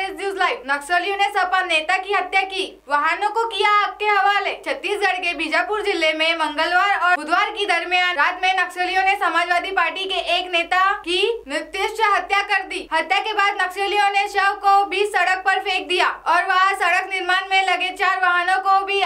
Live नक्सलियों ने सपा नेता की हत्या की वाहनों को किया आग के हवाले छत्तीसगढ़ के बीजापुर जिले में मंगलवार और बुधवार की दरमियान रात में नक्सलियों ने समाजवादी पार्टी के एक नेता की निर्देश हत्या कर दी हत्या के बाद नक्सलियों ने शव को भी सड़क पर फेंक दिया और वहाँ सड़क निर्माण में लगे चार वाहनों को भी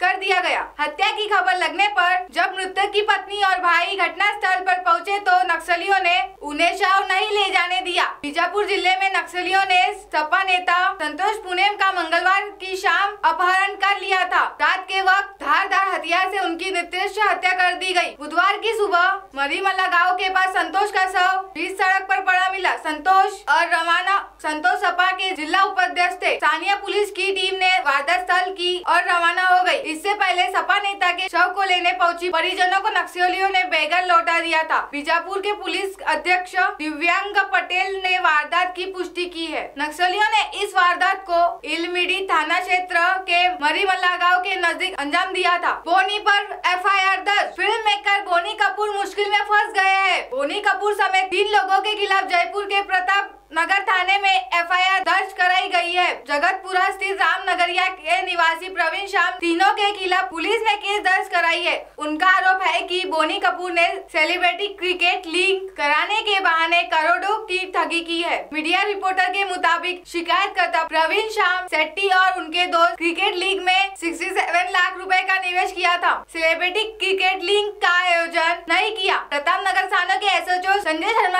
कर दिया गया हत्या की खबर लगने पर जब मृतक की पत्नी और भाई घटना स्थल पर पहुंचे तो नक्सलियों ने उन्हें शव नहीं ले जाने दिया बीजापुर जिले में नक्सलियों ने सपा नेता संतोष पुनेम का मंगलवार की शाम अपहरण कर लिया था रात के वक्त धारदार हथियार ऐसी उनकी नित्य हत्या कर दी गयी बुधवार की सुबह मरीमला गाँव के पास संतोष का शव बीच सड़क आरोप पड़ा मिला संतोष और रवाना संतोष सपा के जिला उपाध्यक्ष थे स्थानीय पुलिस की टीम ने वारदात स्थल की और रवाना हो गई। इससे पहले सपा नेता के शव को लेने पहुंची परिजनों को नक्सलियों ने बैगर लौटा दिया था बीजापुर के पुलिस अध्यक्ष दिव्यांग पटेल ने वारदात की पुष्टि की है नक्सलियों ने इस वारदात को इलमिडी थाना क्षेत्र के मरीमल्ला गाँव के नजदीक अंजाम दिया था बोनी आरोप एफ दर्ज फिल्म मेकर बोनी कपूर मुश्किल में फंस गए हैं बोनी कपूर समेत तीन लोगों के खिलाफ जयपुर के प्रताप नगर थाने में एफआईआर दर्ज कराई गई है जगतपुरा स्थित राम नगरिया के निवासी प्रवीण शाम तीनों के खिलाफ पुलिस ने केस दर्ज कराई है उनका आरोप है कि बोनी कपूर ने सेलिब्रिटी क्रिकेट लीग कराने के बहाने करोड़ों की ठगी की है मीडिया रिपोर्टर के मुताबिक शिकायतकर्ता प्रवीण श्याम सेट्टी और उनके दोस्त क्रिकेट लीग में सिक्सटी सेवन लाख रूपए का निवेश किया था सेलिब्रिटी क्रिकेट लीग का आयोजन नहीं किया प्रताप नगर थाना के ओ संजय शर्मा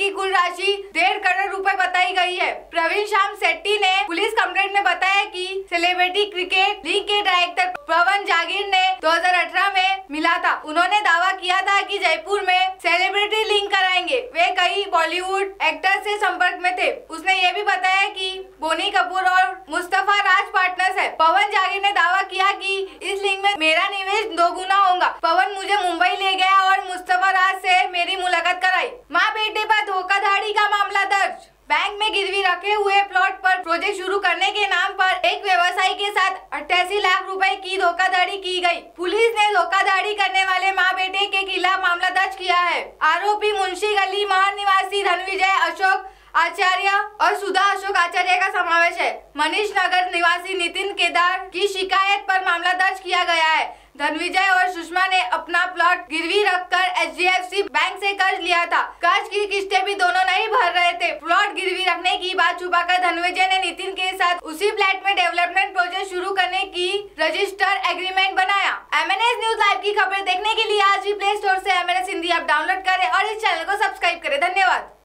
की कुल राशि डेढ़ करोड़ रुपए बताई गई है प्रवीण श्याम सेट्टी ने पुलिस कंप्लेंट में बताया कि सेलिब्रिटी क्रिकेट लीग के डायरेक्टर पवन जागीर ने 2018 में मिला था उन्होंने दावा किया था कि जयपुर में सेलिब्रिटी लिंक कराएंगे वे कई बॉलीवुड एक्टर से संपर्क में थे उसने ये भी बताया कि बोनी कपूर और मुस्तफा राज पार्टनर्स है पवन जागीर ने दावा किया हुए प्लॉट पर प्रोजेक्ट शुरू करने के नाम पर एक व्यवसायी के साथ अट्ठासी लाख रुपए की धोखाधड़ी की गई। पुलिस ने धोखाधड़ी करने वाले माँ बेटे के खिलाफ मामला दर्ज किया है आरोपी मुंशी गली महान निवासी धनविजय अशोक आचार्य और सुधा अशोक आचार्य का समावेश है मनीष नगर निवासी नितिन केदार की शिकायत पर मामला दर्ज किया गया है धनविजय और सुषमा ने अपना प्लॉट गिरवी रखकर एच बैंक से कर्ज लिया था कर्ज की किस्तें भी दोनों नहीं हाथ कर धनविजय ने नितिन के साथ उसी फ्लैट में डेवलपमेंट प्रोजेक्ट शुरू करने की रजिस्टर एग्रीमेंट बनाया M N S news live की खबरें देखने के लिए आज भी प्ले स्टोर ऐसी एम हिंदी ऐप डाउनलोड करें और इस चैनल को सब्सक्राइब करें धन्यवाद